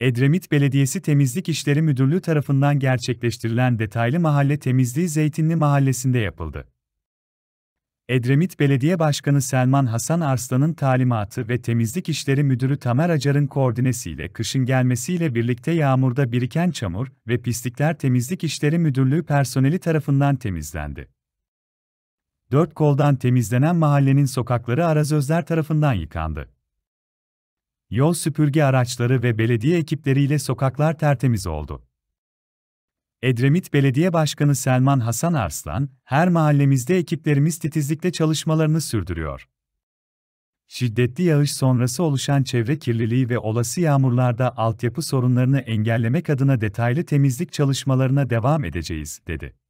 Edremit Belediyesi Temizlik İşleri Müdürlüğü tarafından gerçekleştirilen detaylı mahalle temizliği Zeytinli Mahallesi'nde yapıldı. Edremit Belediye Başkanı Selman Hasan Arslan'ın talimatı ve Temizlik İşleri Müdürü Tamer Acar'ın koordinesiyle kışın gelmesiyle birlikte yağmurda biriken çamur ve pislikler Temizlik İşleri Müdürlüğü personeli tarafından temizlendi. Dört koldan temizlenen mahallenin sokakları arazözler tarafından yıkandı. Yol süpürge araçları ve belediye ekipleriyle sokaklar tertemiz oldu. Edremit Belediye Başkanı Selman Hasan Arslan, her mahallemizde ekiplerimiz titizlikle çalışmalarını sürdürüyor. Şiddetli yağış sonrası oluşan çevre kirliliği ve olası yağmurlarda altyapı sorunlarını engellemek adına detaylı temizlik çalışmalarına devam edeceğiz, dedi.